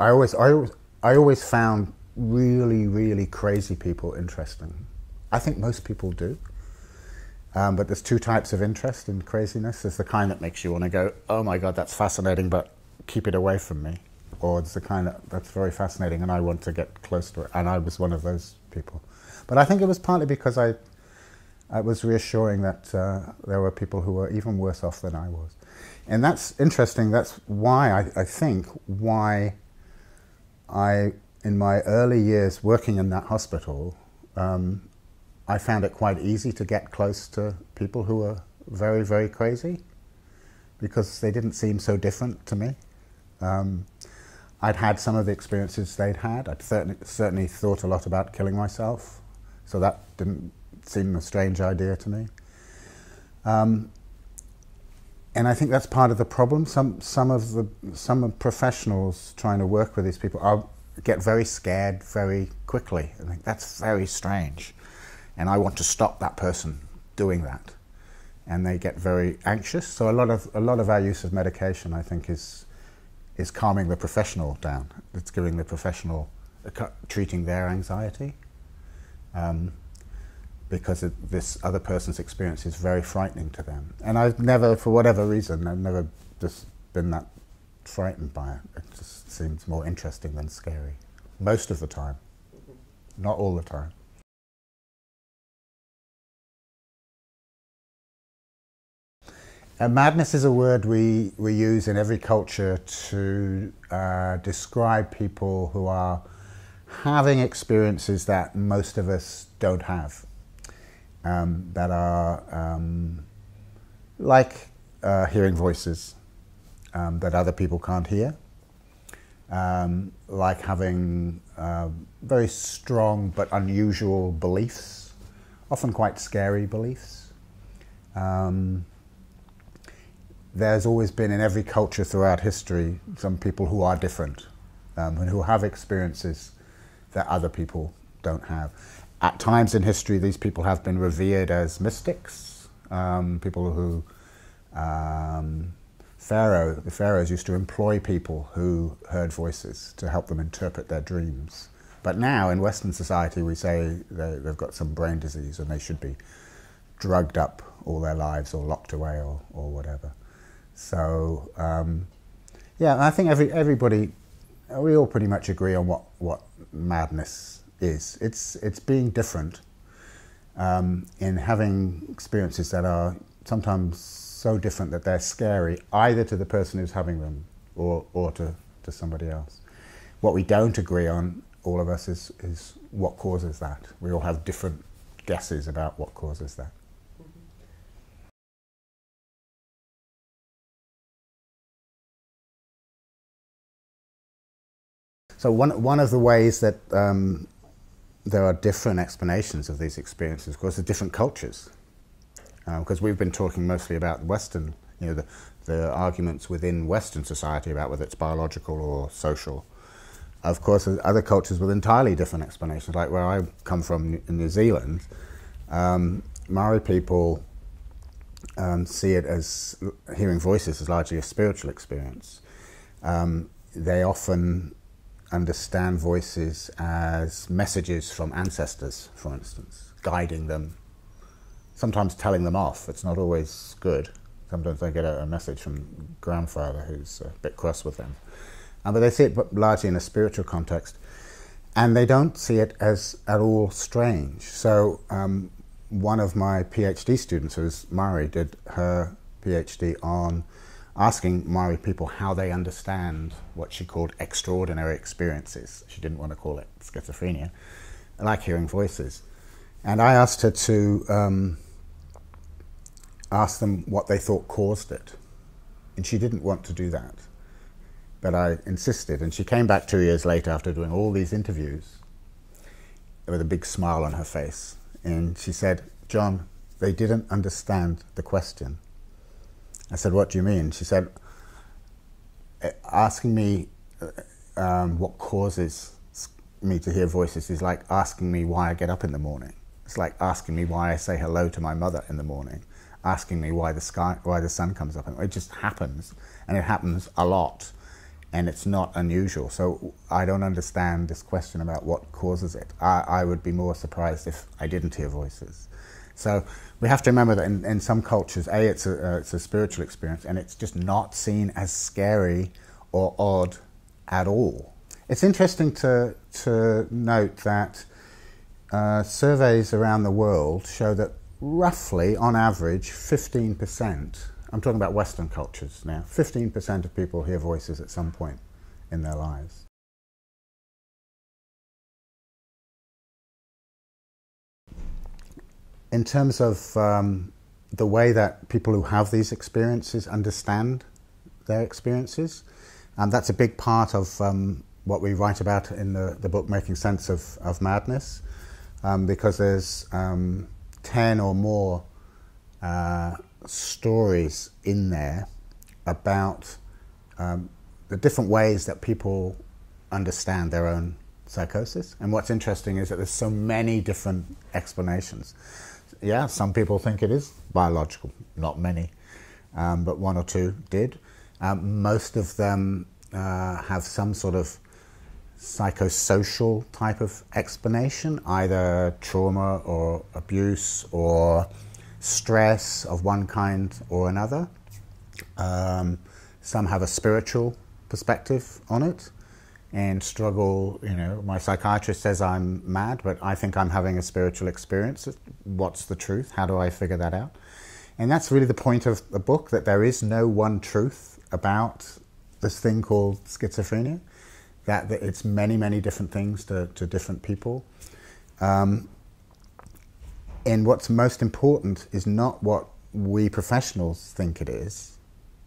I always, I always, I always found really, really crazy people interesting. I think most people do. Um, but there's two types of interest in craziness. There's the kind that makes you want to go, oh my God, that's fascinating, but keep it away from me. Or it's the kind that, that's very fascinating and I want to get close to it. And I was one of those people. But I think it was partly because I, was reassuring that uh, there were people who were even worse off than I was. And that's interesting. That's why I, I think why I, in my early years working in that hospital, um, I found it quite easy to get close to people who were very, very crazy because they didn't seem so different to me. Um, I'd had some of the experiences they'd had. I'd certainly, certainly thought a lot about killing myself, so that didn't seem a strange idea to me. Um, and I think that's part of the problem. Some, some of the some professionals trying to work with these people are, get very scared very quickly. I think that's very strange and I want to stop that person doing that. And they get very anxious. So a lot of a lot of our use of medication, I think, is is calming the professional down. It's giving the professional treating their anxiety. Um, because it, this other person's experience is very frightening to them. And I've never, for whatever reason, I've never just been that frightened by it. It just seems more interesting than scary. Most of the time, not all the time. Uh, madness is a word we, we use in every culture to uh, describe people who are having experiences that most of us don't have, um, that are um, like uh, hearing voices um, that other people can't hear, um, like having uh, very strong but unusual beliefs, often quite scary beliefs. Um, there's always been in every culture throughout history some people who are different um, and who have experiences that other people don't have. At times in history, these people have been revered as mystics, um, people who. Um, Pharaoh, the pharaohs used to employ people who heard voices to help them interpret their dreams. But now in Western society, we say they, have got some brain disease and they should be drugged up all their lives or locked away or, or whatever. So um, yeah, I think every everybody, we all pretty much agree on what what madness is. It's it's being different, um, in having experiences that are sometimes so different that they're scary either to the person who's having them or or to to somebody else. What we don't agree on, all of us, is is what causes that. We all have different guesses about what causes that. So one, one of the ways that um, there are different explanations of these experiences, of course, are different cultures. Because uh, we've been talking mostly about Western, you know, the, the arguments within Western society about whether it's biological or social. Of course, other cultures with entirely different explanations, like where I come from in New Zealand, um, Maori people um, see it as hearing voices as largely a spiritual experience. Um, they often understand voices as messages from ancestors, for instance, guiding them, sometimes telling them off. It's not always good. Sometimes I get a, a message from grandfather who's a bit cross with them. Uh, but they see it largely in a spiritual context, and they don't see it as at all strange. So, um, one of my PhD students, who is Mari, did her PhD on asking Maori people how they understand what she called extraordinary experiences. She didn't want to call it schizophrenia, I like hearing voices. And I asked her to um, ask them what they thought caused it. And she didn't want to do that. But I insisted. And she came back two years later after doing all these interviews with a big smile on her face. And she said, John, they didn't understand the question. I said, What do you mean? She said, Asking me um, what causes me to hear voices is like asking me why I get up in the morning. It's like asking me why I say hello to my mother in the morning, asking me why the sky, why the sun comes up. It just happens, and it happens a lot, and it's not unusual. So I don't understand this question about what causes it. I, I would be more surprised if I didn't hear voices. So we have to remember that in, in some cultures, A, it's a, uh, it's a spiritual experience and it's just not seen as scary or odd at all. It's interesting to, to note that uh, surveys around the world show that roughly, on average, 15%, I'm talking about Western cultures now, 15% of people hear voices at some point in their lives. in terms of um, the way that people who have these experiences understand their experiences, and um, that's a big part of um, what we write about in the, the book Making Sense of, of Madness, um, because there's um, 10 or more uh, stories in there about um, the different ways that people understand their own psychosis. And what's interesting is that there's so many different explanations yeah, some people think it is biological, not many, um, but one or two did. Um, most of them uh, have some sort of psychosocial type of explanation, either trauma or abuse or stress of one kind or another. Um, some have a spiritual perspective on it and struggle. You know, my psychiatrist says I'm mad, but I think I'm having a spiritual experience. What's the truth? How do I figure that out? And that's really the point of the book that there is no one truth about this thing called schizophrenia, that, it's many, many different things to, to different people. Um, and what's most important is not what we professionals think it is,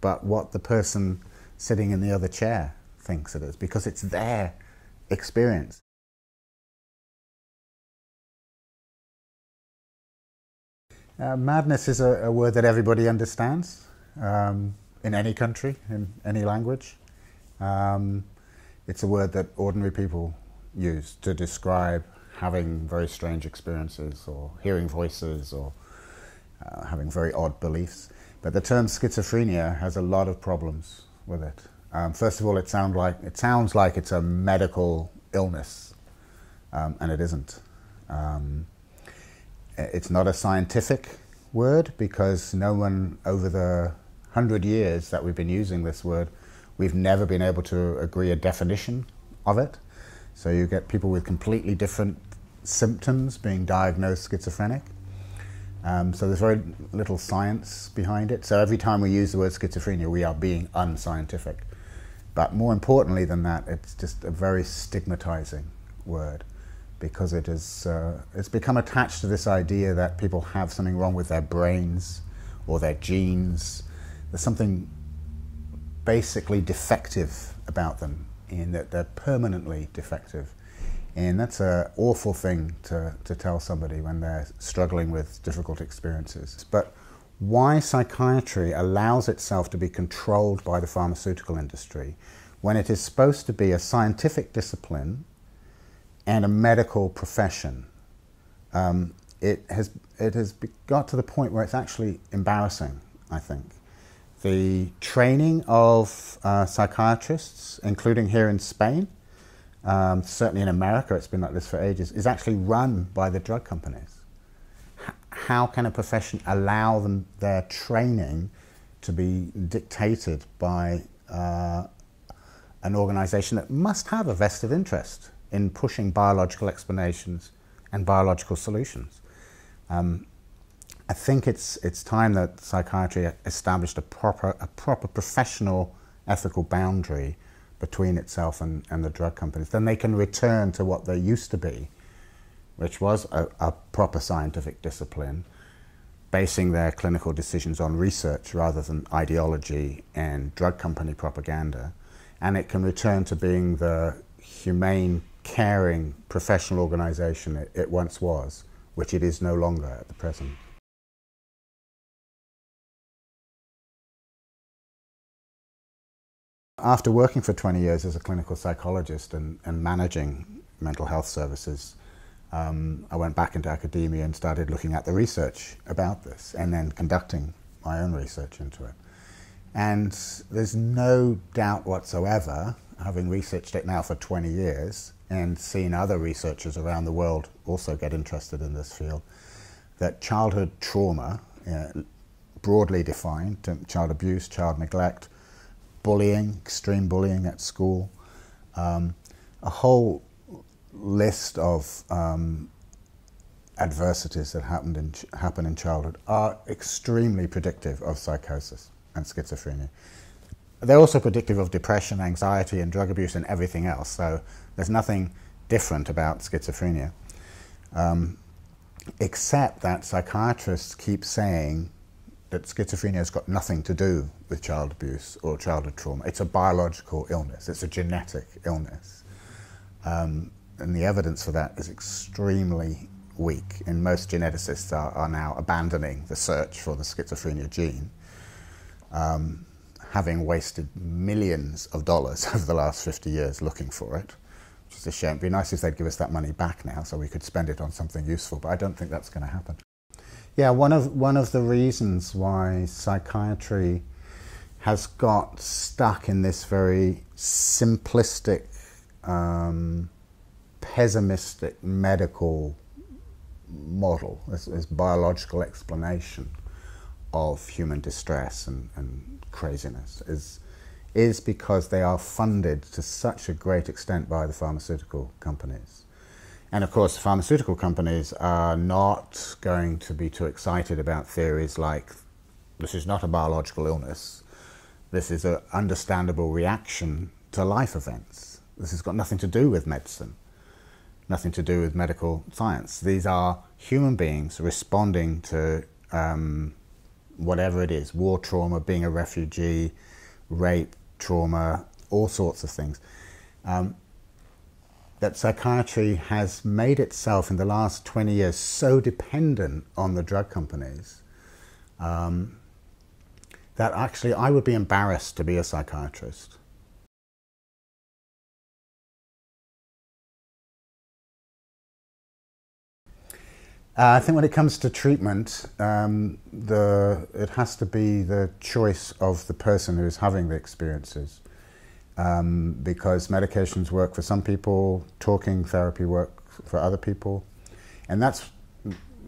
but what the person sitting in the other chair thinks it is because it's their experience. Uh, madness is a, a, word that everybody understands um, in any country, in any language. Um, it's a word that ordinary people use to describe having very strange experiences or hearing voices or uh, having very odd beliefs. But the term schizophrenia has a lot of problems with it. Um, first of all, it sounds like it sounds like it's a medical illness, um, and it isn't. Um, it's not a scientific word because no one over the hundred years that we've been using this word, we've never been able to agree a definition of it. So you get people with completely different symptoms being diagnosed schizophrenic. Um, so there's very little science behind it. So every time we use the word schizophrenia, we are being unscientific. But more importantly than that, it's just a very stigmatizing word because it is, uh, it's become attached to this idea that people have something wrong with their brains or their genes. There's something basically defective about them in that they're permanently defective. And that's an awful thing to, to tell somebody when they're struggling with difficult experiences. But why psychiatry allows itself to be controlled by the pharmaceutical industry when it is supposed to be a scientific discipline and a medical profession. Um, it has it has got to the point where it's actually embarrassing. I think the training of uh, psychiatrists, including here in Spain, um, certainly in America, it's been like this for ages, is actually run by the drug companies how can a profession allow them their training to be dictated by uh, an organisation that must have a vested interest in pushing biological explanations and biological solutions? Um, I think it's it's time that psychiatry established a proper a proper professional ethical boundary between itself and, and the drug companies. Then they can return to what they used to be, which was a, a proper scientific discipline, basing their clinical decisions on research rather than ideology and drug company propaganda. And it can return to being the humane, caring, professional organization it, it once was, which it is no longer at the present. After working for 20 years as a clinical psychologist and, and managing mental health services, um, I went back into academia and started looking at the research about this and then conducting my own research into it. And there's no doubt whatsoever, having researched it now for 20 years and seen other researchers around the world also get interested in this field, that childhood trauma, uh, broadly defined, um, child abuse, child neglect, bullying, extreme bullying at school, um, a whole list of um, adversities that happened in, happen in childhood are extremely predictive of psychosis and schizophrenia. They're also predictive of depression, anxiety, and drug abuse and everything else. So there's nothing different about schizophrenia, um, except that psychiatrists keep saying that schizophrenia has got nothing to do with child abuse or childhood trauma. It's a biological illness, it's a genetic illness. Um, and the evidence for that is extremely weak. And most geneticists are, are now abandoning the search for the schizophrenia gene, um, having wasted millions of dollars over the last 50 years looking for it, which is a shame. It'd be nice if they'd give us that money back now so we could spend it on something useful, but I don't think that's going to happen. Yeah, one of, one of the reasons why psychiatry has got stuck in this very simplistic um, pessimistic medical model, this, this biological explanation of human distress and, and craziness is, is because they are funded to such a great extent by the pharmaceutical companies. And of course, pharmaceutical companies are not going to be too excited about theories like this is not a biological illness, this is an understandable reaction to life events. This has got nothing to do with medicine nothing to do with medical science. These are human beings responding to um, whatever it is war trauma, being a refugee, rape, trauma, all sorts of things. Um, that psychiatry has made itself in the last 20 years so dependent on the drug companies um, that actually I would be embarrassed to be a psychiatrist. Uh, I think when it comes to treatment, um, the, it has to be the choice of the person who is having the experiences. Um, because medications work for some people, talking therapy works for other people. And that's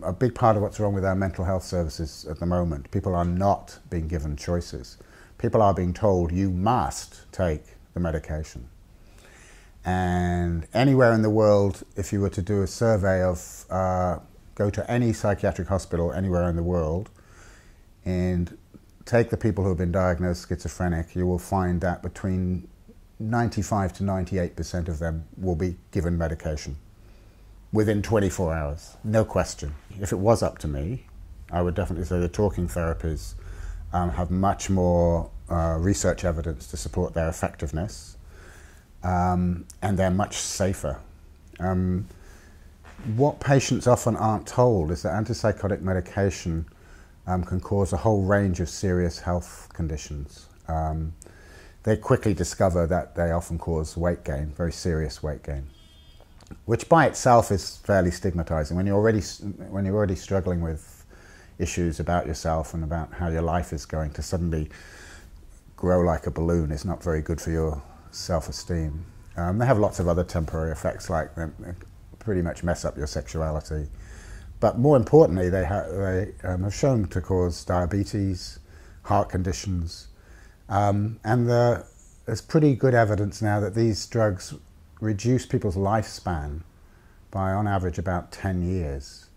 a big part of what's wrong with our mental health services at the moment. People are not being given choices. People are being told, you must take the medication. And anywhere in the world, if you were to do a survey of uh, go to any psychiatric hospital anywhere in the world and take the people who have been diagnosed schizophrenic, you will find that between 95 to 98% of them will be given medication within 24 hours, no question. If it was up to me, I would definitely say the talking therapies um, have much more uh, research evidence to support their effectiveness, um, and they're much safer. Um, what patients often aren't told is that antipsychotic medication um, can cause a whole range of serious health conditions. Um, they quickly discover that they often cause weight gain, very serious weight gain, which by itself is fairly stigmatizing. When you're already, when you're already struggling with issues about yourself and about how your life is going, to suddenly grow like a balloon is not very good for your self esteem. Um, they have lots of other temporary effects like pretty much mess up your sexuality. But more importantly, they, ha- they um, have shown to cause diabetes, heart conditions, um, and the, there's pretty good evidence now that these drugs reduce people's lifespan by, on average, about 10 years.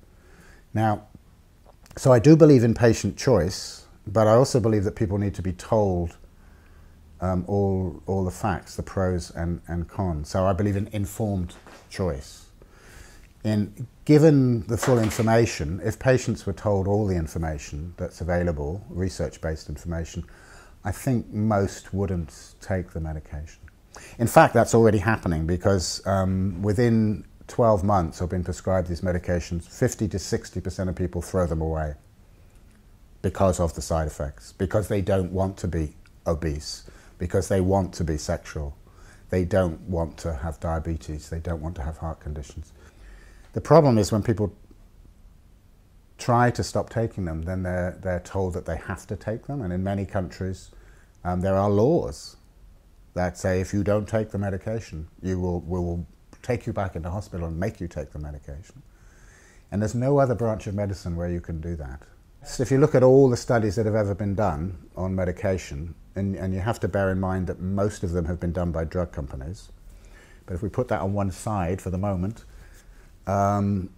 Now, so I do believe in patient choice, but I also believe that people need to be told um, all, all the facts, the pros and, and cons. So I believe in informed choice. And given the full information, if patients were told all the information that's available, research based information, I think most wouldn't take the medication. In fact, that's already happening because um, within 12 months of being prescribed these medications, 50 to 60% of people throw them away because of the side effects, because they don't want to be obese, because they want to be sexual, they don't want to have diabetes, they don't want to have heart conditions. The problem is when people try to stop taking them, then they're, they're told that they have to take them. And in many countries, um, there are laws that say if you don't take the medication, you will, we will take you back into hospital and make you take the medication. And there's no other branch of medicine where you can do that. So if you look at all the studies that have ever been done on medication, and, and you have to bear in mind that most of them have been done by drug companies, but if we put that on one side for the moment, um,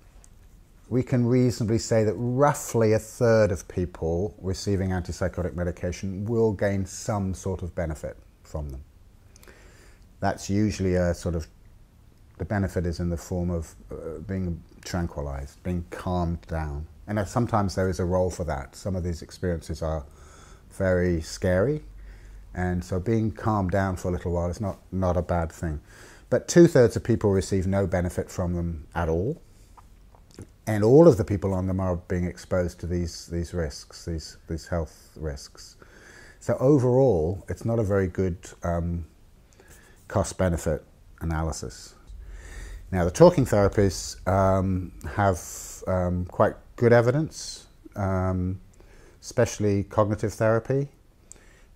we can reasonably say that roughly a third of people receiving antipsychotic medication will gain some sort of benefit from them. That's usually a sort of the benefit is in the form of uh, being tranquilized, being calmed down. And uh, sometimes there is a role for that. Some of these experiences are very scary. And so being calmed down for a little while is not, not a bad thing. But two thirds of people receive no benefit from them at all. And all of the people on them are being exposed to these, these risks, these, these health risks. So overall, it's not a very good um, cost benefit analysis. Now, the talking therapies um, have um, quite good evidence, um, especially cognitive therapy,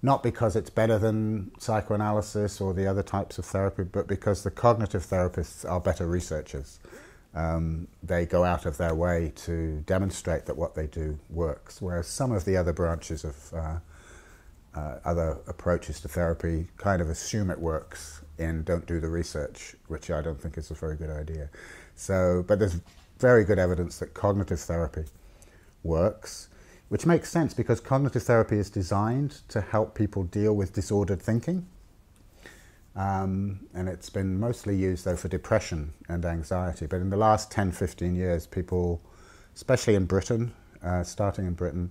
not because it's better than psychoanalysis or the other types of therapy, but because the cognitive therapists are better researchers. Um, they go out of their way to demonstrate that what they do works, whereas some of the other branches of uh, uh, other approaches to therapy kind of assume it works and don't do the research, which I don't think is a very good idea. So, but there's very good evidence that cognitive therapy works which makes sense because cognitive therapy is designed to help people deal with disordered thinking. Um, and it's been mostly used though for depression and anxiety. But in the last 10, 15 years, people, especially in Britain, uh, starting in Britain,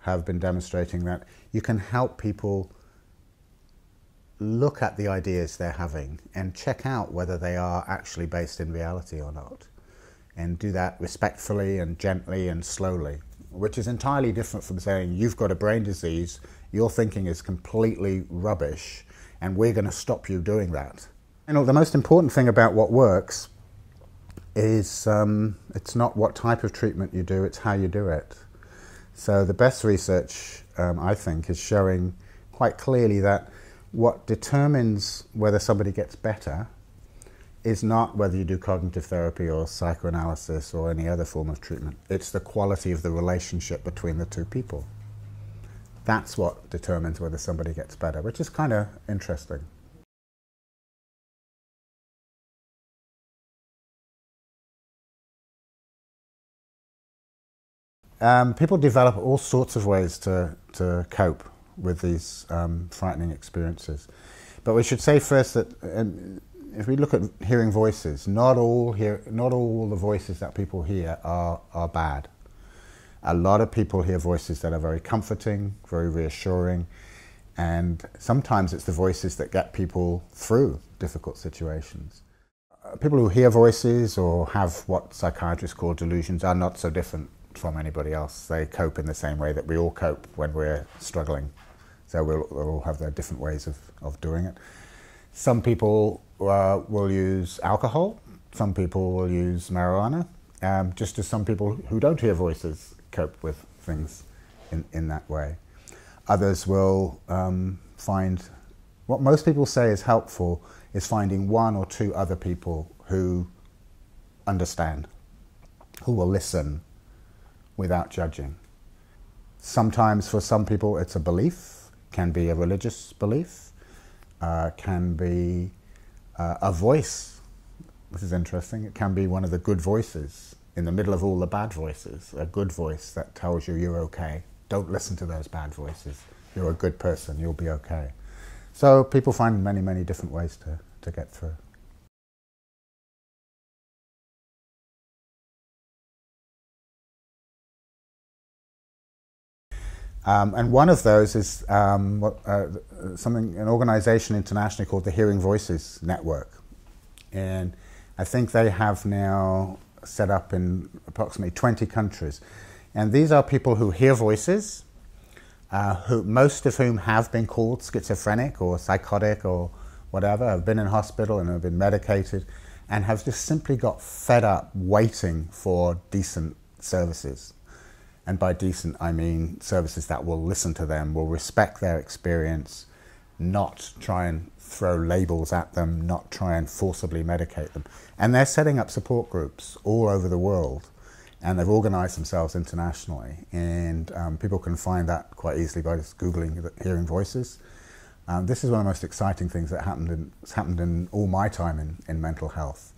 have been demonstrating that you can help people look at the ideas they're having and check out whether they are actually based in reality or not. And do that respectfully and gently and slowly which is entirely different from saying you've got a brain disease, your thinking is completely rubbish, and we're going to stop you doing that. You know, the most important thing about what works is um, it's not what type of treatment you do, it's how you do it. So the best research, um, I think, is showing quite clearly that what determines whether somebody gets better is not whether you do cognitive therapy or psychoanalysis or any other form of treatment. It's the quality of the relationship between the two people. That's what determines whether somebody gets better, which is kind of interesting. Um, people develop all sorts of ways to, to cope with these um, frightening experiences. But we should say first that um, if we look at hearing voices, not all hear, not all the voices that people hear are are bad. A lot of people hear voices that are very comforting, very reassuring, and sometimes it's the voices that get people through difficult situations. Uh, people who hear voices or have what psychiatrists call delusions are not so different from anybody else. They cope in the same way that we all cope when we're struggling. So we'll, we'll all have their different ways of, of doing it. Some people uh, will use alcohol, some people will use marijuana, um, just as some people who don't hear voices cope with things in, in that way. Others will um, find what most people say is helpful is finding one or two other people who understand, who will listen without judging. Sometimes for some people it's a belief, can be a religious belief uh, can be uh, a voice. This is interesting. It can be one of the good voices in the middle of all the bad voices, a good voice that tells you you're okay. Don't listen to those bad voices. You're a good person. You'll be okay. So people find many, many different ways to, to get through. Um, and one of those is um, what, uh, uh, something, an organization internationally called the Hearing Voices Network. And I think they have now set up in approximately 20 countries. And these are people who hear voices, uh, who, most of whom have been called schizophrenic or psychotic or whatever, have been in hospital and have been medicated, and have just simply got fed up waiting for decent services. And by decent, I mean services that will listen to them, will respect their experience, not try and throw labels at them, not try and forcibly medicate them. And they're setting up support groups all over the world. And they've organized themselves internationally. And um, people can find that quite easily by just Googling Hearing Voices. Um, this is one of the most exciting things that happened in, happened in all my time in, in mental health.